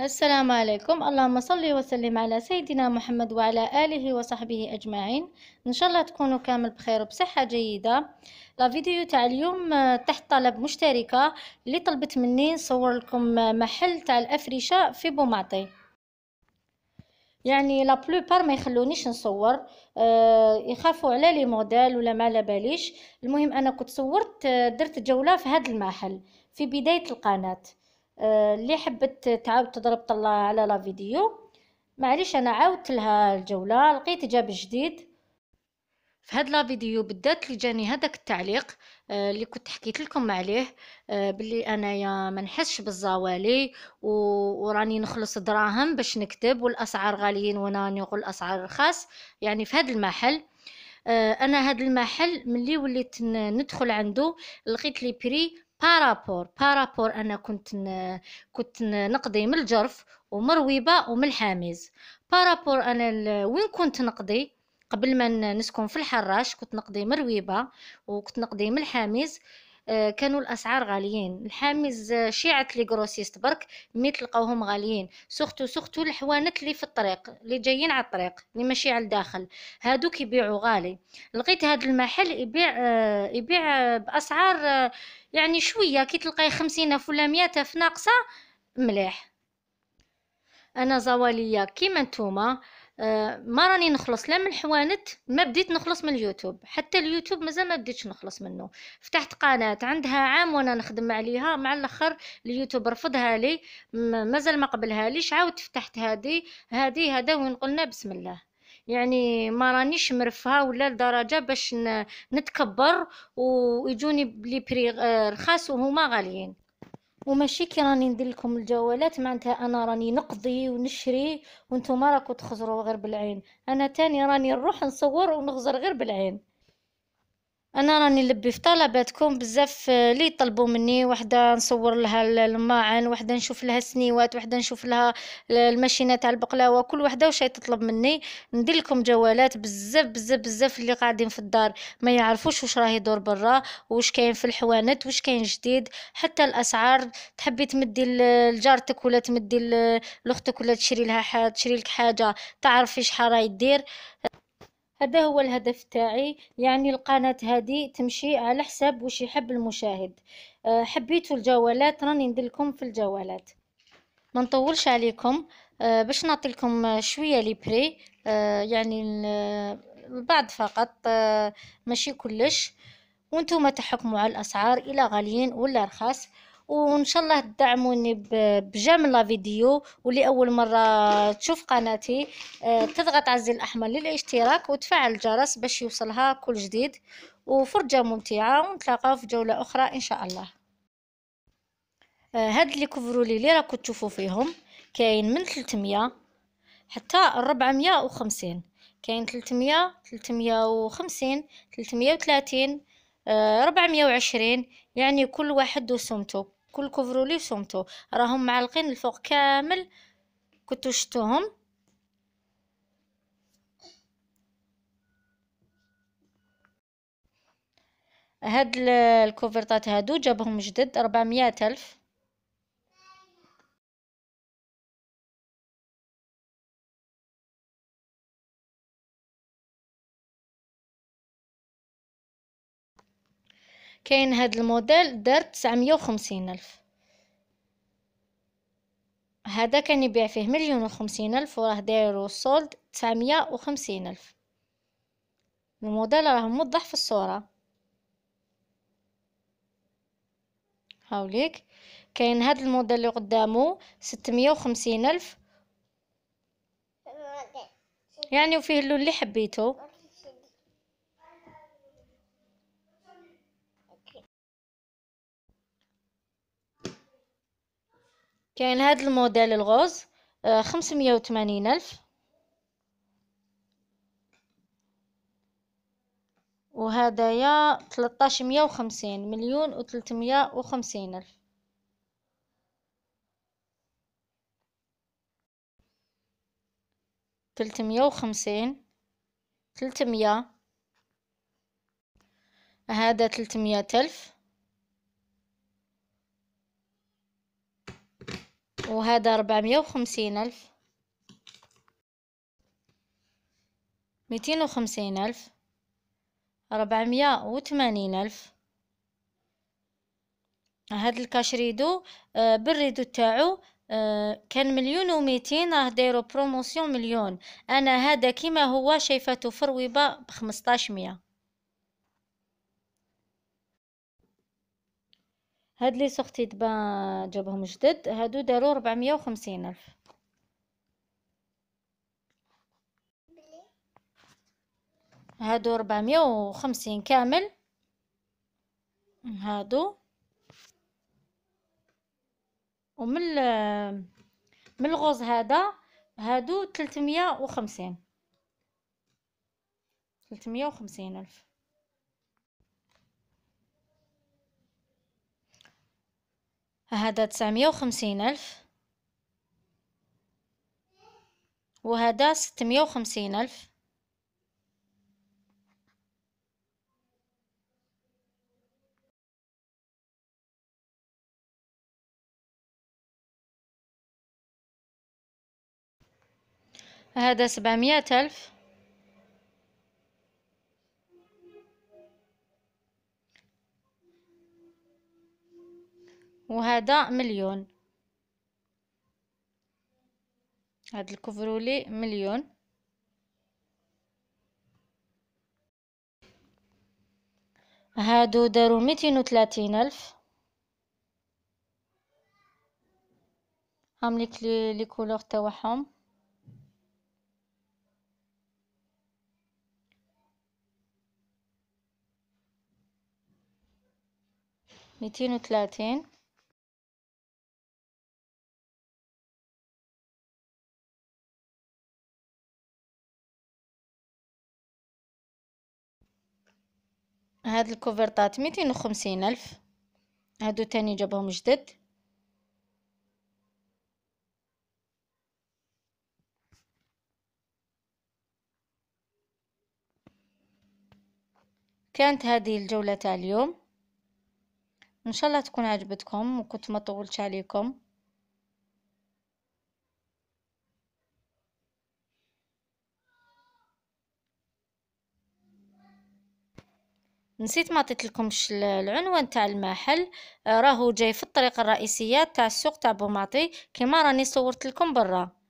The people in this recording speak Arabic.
السلام عليكم اللهم صل وسلم على سيدنا محمد وعلى آله وصحبه أجمعين إن شاء الله تكونوا كامل بخير وبصحة جيدة لا فيديو تاع اليوم آه، تحت طلب مشتركة اللي طلبت مني نصور لكم آه، محل تاع الأفرشة في بومعطي يعني لا بلوبار ما يخلونيش نصور آه يخافوا على لي موديل ولا ما على باليش المهم انا كنت صورت آه، درت جوله في هذا المحل في بدايه القناه آه، اللي حبت تعاود تضرب طلع على لا فيديو معليش انا عاودت لها الجوله لقيت جاب جديد في هاد لا فيديو بالذات لي جاني هذاك التعليق آه، اللي كنت حكيت لكم عليه آه، باللي انايا ما نحسش بالزوالي وراني نخلص دراهم باش نكتب والاسعار غاليين وانا نقول الاسعار رخاص يعني في هاد المحل انا هاد المحل ملي وليت ندخل عنده لقيت لي بري بارابور بارابور انا كنت ن... كنت نقضي من الجرف ومرويبه ومن الحامز بارابور انا ال... وين كنت نقضي قبل ما نسكن في الحراش كنت نقضي مرويبه وكنت نقضي من الحامز آه، كانوا الاسعار غاليين الحامز آه، شيعه لي غروسيست برك مي تلقاوهم غاليين سورتو سورتو الحوانت اللي في الطريق اللي جايين على الطريق اللي ماشي على الداخل هادو كيبيعوا غالي لقيت هاد المحل يبيع آه، يبيع باسعار يعني شويه كي تلقاي خمسين ألف ولا مية ألف ناقصه مليح انا زواليه كيما نتوما ما راني نخلص لا من الحوانت ما بديت نخلص من اليوتيوب حتى اليوتيوب مازال ما بديتش نخلص منه فتحت قناه عندها عام وانا نخدم عليها مع الاخر اليوتيوب رفضها لي مازال ما قبلها ليش عاود فتحت هذه هذه هذا وين قلنا بسم الله يعني ما رانيش مرفها ولا لدرجه باش نتكبر ويجوني لي بري آه، رخاص وهما غاليين وماشي كي راني ندير لكم الجوالات معناتها انا راني نقضي ونشري وانتم راكم تخزروا غير بالعين انا تاني راني نروح نصور ونخزر غير بالعين انا راني نلبي في طلباتكم بزاف اللي آه، طلبوا مني وحده نصور لها الماعن وحده نشوف لها السنيوات وحده نشوف لها الماشينه تاع البقلاوه كل وحده واش تطلب مني ندير لكم جوالات بزاف بزاف بزاف اللي قاعدين في الدار ما يعرفوش واش راه يدور برا واش كاين في الحوانت واش كاين جديد حتى الاسعار تحبي تمدي لجارتك ولا تمدي لاختك ولا تشري لها تشري لك حاجه تعرفي شحال راه يدير هذا هو الهدف تاعي يعني القناة هذه تمشي على حساب واش يحب المشاهد آه، حبيت الجوالات راني ندلكم في الجوالات ما نطولش عليكم آه، باش نعطي لكم شويه لي بري آه، يعني البعض فقط ماشي كلش وانتم تحكموا على الاسعار الى غاليين ولا رخاص وان شاء الله تدعموني لا فيديو واللي اول مره تشوف قناتي آه، تضغط على الزر الاحمر للاشتراك وتفعل الجرس باش يوصلها كل جديد وفرجه ممتعه ونتلاقاو في جوله اخرى ان شاء الله آه، هاد لي كوفرولي اللي راكم تشوفوا فيهم كاين من 300 حتى 450 كاين 300 350 330 آه، ربعمية وعشرين يعني كل واحد وسمته كل كفرولي وسمتو راهم معلقين الفوق كامل كنتو شتوهم هاد الكوفرطات هادو جابهم جدد ربعمية ألف كاين هاد الموديل دار تسعمية وخمسين ألف هذا كان يبيع فيه مليون وخمسين ألف وراه دايرو سولد تسعمية وخمسين ألف الموديل راه موضح في الصورة هاوليك كاين هاد الموديل اللي قدامه ستمية وخمسين ألف يعني وفيه اللون اللي حبيته كاين هاد الموديل الغوز آه، خمسمية وثمانين ألف وهدايا تلطاش مية وخمسين مليون وتلتمية وخمسين ألف تلتمية وخمسين تلتمية هذا تلتمية ألف وهذا أربعمية وخمسين ألف ميتين وخمسين ألف أربعمية وثمانين ألف هاد الكاشريدو آه بالريدو تاعو آه كان مليون وميتين راه دايرو بروموسيون مليون انا هذا كيما هو شايفاتو فرويبه بخمسطاش ميه هاد لي سوختي دبا جابهم جدد هادو دارو ربعمية وخمسين الف هادو ربعمية وخمسين كامل هادو ومن من الغوز هدا هادو تلتمية وخمسين تلتمية وخمسين الف هذا تسعمية وخمسين ألف وهذا ستمية وخمسين ألف هذا سبعمية ألف وهذا مليون هاد الكفرولي مليون هادو دارو ميتين وثلاثين ألف هامليك لي لي كولور تاعهم ميتين وثلاثين هاد الكوفرطات ميتين وخمسين ألف هادو تاني جابهم جدد كانت هذه الجولة تاع اليوم ان شاء الله تكون عجبتكم وكنت ما طولتش عليكم نسيت ما عطيتلكمش العنوان تاع المحل آه، راهو جاي في الطريق الرئيسيه تاع السوق تاع بوماطي كيما راني صورت لكم برا